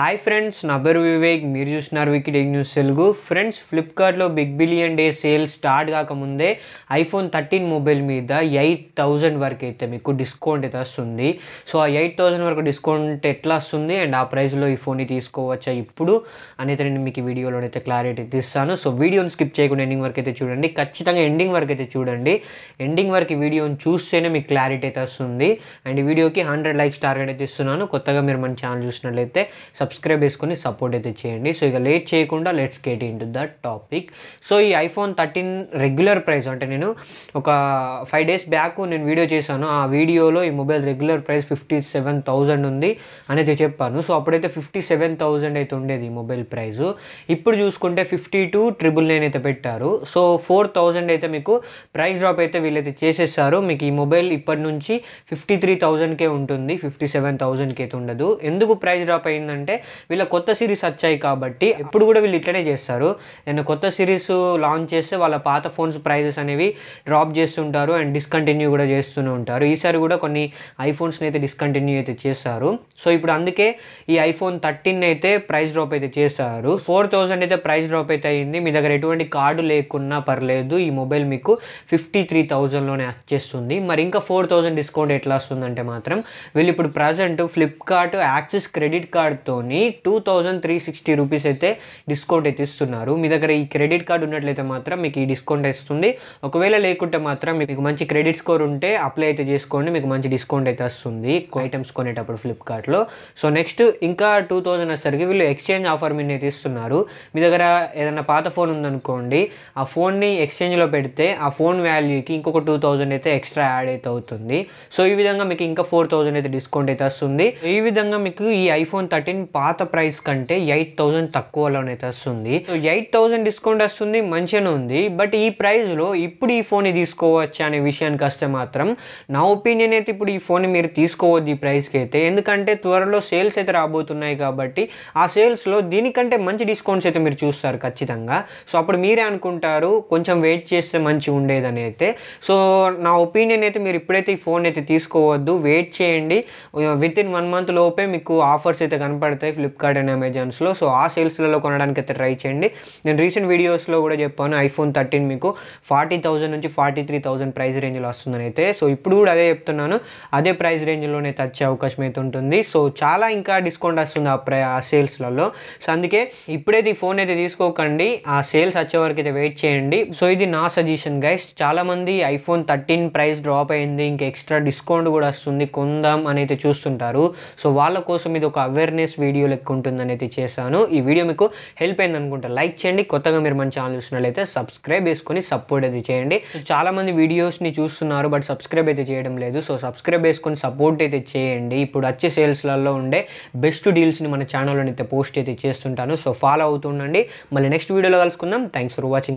hi friends నా పేరు వివేక్ మీరు చూస్తున్నారు wicket tech news Telugu friends ఫ్లిప్కార్ట్లో big billion day sale start కాకముందే ఐఫోన్ థర్టీన్ మొబైల్ మీద ఎయిట్ థౌజండ్ వరకు అయితే మీకు డిస్కౌంట్ అయితే వస్తుంది సో ఆ ఎయిట్ థౌజండ్ వరకు డిస్కౌంట్ ఎట్లా వస్తుంది అండ్ ఆ ప్రైస్లో ఈ ఫోన్ని తీసుకోవచ్చా ఇప్పుడు అనేది నేను మీకు వీడియోలో అయితే క్లారిటీ అయితే ఇస్తాను సో వీడియోని స్కిప్ చేయకుండా ఎండింగ్ వరకు అయితే చూడండి ఖచ్చితంగా ఎండింగ్ వరకు అయితే చూడండి ఎండింగ్ వరకు వీడియోని చూస్తేనే మీకు క్లారిటీ అయితే వస్తుంది అండ్ వీడియోకి హండ్రెడ్ లైక్స్ టార్గెట్ అయితే ఇస్తున్నాను కొత్తగా మీరు మన ఛానల్ చూసినట్లయితే సబ్స్క్రైబ్ చేసుకుని సపోర్ట్ అయితే చేయండి సో ఇక లేట్ చేయకుండా let's get in to that topic so ఈ ఐఫోన్ థర్టీన్ రెగ్యులర్ ప్రైస్ అంటే నేను ఒక ఫైవ్ డేస్ బ్యాక్ నేను వీడియో చేశాను ఆ వీడియోలో ఈ mobile regular price fifty seven thousand ఉంది అనేది చెప్పాను సో అప్పుడైతే ఫిఫ్టీ సెవెన్ థౌజండ్ అయితే ఉండేది ఈ మొబైల్ ప్రైస్ ఇప్పుడు చూసుకుంటే ఫిఫ్టీ టూ ట్రిపుల్ నైన్ అయితే పెట్టారు సో ఫోర్ థౌజండ్ అయితే మీకు ప్రైస్ డ్రాప్ అయితే వీళ్ళైతే చేసేసారు మీకు ఈ మొబైల్ ఇప్పటి నుంచి ఫిఫ్టీ త్రీ థౌజండ్కే ఉంటుంది ఫిఫ్టీ సెవెన్ థౌజండ్కి అయితే ఉండదు ఎందుకు ప్రైస్ డ్రాప్ అయిందంటే వీళ్ళ కొత్త సిరీస్ వచ్చాయి కాబట్టి ఎప్పుడు కూడా వీళ్ళు ఇట్లనే చేస్తారు నేను కొత్త సిరీస్ లాంచ్ చేస్తే వాళ్ళ పాత ఫోన్స్ ప్రైజెస్ అనేవి డ్రాప్ చేస్తుంటారు అండ్ డిస్కంటిన్యూ కూడా చేస్తూనే ఉంటారు ఈసారి కూడా కొన్ని ఐఫోన్స్ని అయితే డిస్కంటిన్యూ అయితే చేస్తారు సో ఇప్పుడు అందుకే ఈ ఐఫోన్ థర్టీన్ అయితే ప్రైస్ డ్రాప్ అయితే చేస్తారు ఫోర్ థౌజండ్ అయితే ప్రైస్ డ్రాప్ అయితే అయింది మీ దగ్గర ఎటువంటి కార్డు లేకున్నా పర్లేదు ఈ మొబైల్ మీకు ఫిఫ్టీ త్రీ థౌజండ్లోనే వచ్చేస్తుంది మరి ఇంకా ఫోర్ థౌజండ్ డిస్కౌంట్ ఎట్లా వస్తుందంటే మాత్రం వీళ్ళు ఇప్పుడు ప్రజెంట్ ఫ్లిప్కార్ట్ యాక్సిస్ క్రెడిట్ కార్డ్తో తీసుకొని two thousand three sixty rupees అయితే డిస్కౌంట్ అయితే ఇస్తున్నారు మీ దగ్గర ఈ క్రెడిట్ కార్డు ఉన్నట్లయితే మాత్రం మీకు ఈ డిస్కౌంట్ ఇస్తుంది ఒకవేళ లేకుంటే మాత్రం మీకు మంచి క్రెడిట్ స్కోర్ ఉంటే అప్లై అయితే చేసుకోండి మీకు మంచి డిస్కౌంట్ అయితే వస్తుంది ఐటమ్స్ కొనేటప్పుడు ఫ్లిప్కార్ట్లో సో నెక్స్ట్ ఇంకా టూ థౌజండ్ వచ్చేసరికి వీళ్ళు ఎక్స్చేంజ్ ఆఫర్ మీద అయితే ఇస్తున్నారు మీ దగ్గర ఏదైనా పాత ఫోన్ ఉందనుకోండి ఆ ఫోన్ని ఎక్స్చేంజ్లో పెడితే ఆ ఫోన్ వాల్యూకి ఇంకొక టూ థౌజండ్ అయితే ఎక్స్ట్రా యాడ్ అయితే అవుతుంది సో ఈ విధంగా మీకు ఇంకా ఫోర్ థౌజండ్ అయితే డిస్కౌంట్ అయితే వస్తుంది ఈ విధంగా మీకు ఈ ఐఫోన్ థర్టీన్ పాత ప్రైస్ కంటే ఎయిట్ థౌజండ్ తక్కువలోనైతే వస్తుంది సో ఎయిట్ థౌజండ్ డిస్కౌంట్ వస్తుంది మంచిగానే ఉంది బట్ ఈ ప్రైస్లో ఇప్పుడు ఈ ఫోన్ తీసుకోవచ్చు అనే విషయానికి వస్తే మాత్రం నా ఒపీనియన్ అయితే ఇప్పుడు ఈ ఫోన్ మీరు తీసుకోవద్దు ఈ ప్రైస్కి అయితే ఎందుకంటే త్వరలో సేల్స్ అయితే రాబోతున్నాయి కాబట్టి ఆ సేల్స్లో దీనికంటే మంచి డిస్కౌంట్స్ అయితే మీరు చూస్తారు ఖచ్చితంగా సో అప్పుడు మీరే అనుకుంటారు కొంచెం వెయిట్ చేస్తే మంచి ఉండేదని అయితే సో నా ఒపీనియన్ అయితే మీరు ఇప్పుడైతే ఈ ఫోన్ అయితే తీసుకోవద్దు వెయిట్ చేయండి విత్ ఇన్ వన్ మంత్ లోపే మీకు ఆఫర్స్ అయితే కనపడతాయి పడతాయి ఫ్లిప్కార్ట్ అండ్ అమెజాన్స్లో సో ఆ సేల్స్లలో కొనడానికి అయితే ట్రై చేయండి నేను రీసెంట్ వీడియోస్లో కూడా చెప్పాను ఐఫోన్ థర్టీన్ మీకు ఫార్టీ నుంచి ఫార్టీ త్రీ థౌజండ్ ప్రైస్ రేంజ్లో వస్తుందని అయితే సో ఇప్పుడు కూడా అదే చెప్తున్నాను అదే ప్రైస్ రేంజ్లోనే తచ్చే అవకాశం అయితే ఉంటుంది సో చాలా ఇంకా డిస్కౌంట్ వస్తుంది ఆ ప్రై ఆ సేల్స్లలో సో అందుకే ఇప్పుడైతే ఈ ఫోన్ అయితే తీసుకోకండి ఆ సేల్స్ వచ్చే వరకు అయితే వెయిట్ చేయండి సో ఇది నా సజెషన్ గైస్ చాలామంది ఐఫోన్ థర్టీన్ ప్రైస్ డ్రాప్ అయింది ఇంకా ఎక్స్ట్రా డిస్కౌంట్ కూడా వస్తుంది కొందాం అని అయితే చూస్తుంటారు సో వాళ్ళ కోసం ఇది ఒక అవేర్నెస్ వీడియో లెక్క అనేది చేశాను ఈ వీడియో మీకు హెల్ప్ అయింది అనుకుంటే లైక్ చేయండి కొత్తగా మీరు మన ఛానల్ చూసినట్లయితే సబ్స్క్రైబ్ చేసుకుని సపోర్ట్ అయితే చేయండి చాలామంది వీడియోస్ని చూస్తున్నారు బట్ సబ్స్క్రైబ్ అయితే చేయడం లేదు సో సబ్స్క్రైబ్ చేసుకొని సపోర్ట్ అయితే చేయండి ఇప్పుడు వచ్చే సేల్స్లలో ఉండే బెస్ట్ డీల్స్ని మన ఛానల్లో అయితే పోస్ట్ అయితే చేస్తుంటాను సో ఫాలో అవుతుండండి మళ్ళీ నెక్స్ట్ వీడియోలో కలుసుకుందాం థ్యాంక్స్ ఫర్ వాచింగ్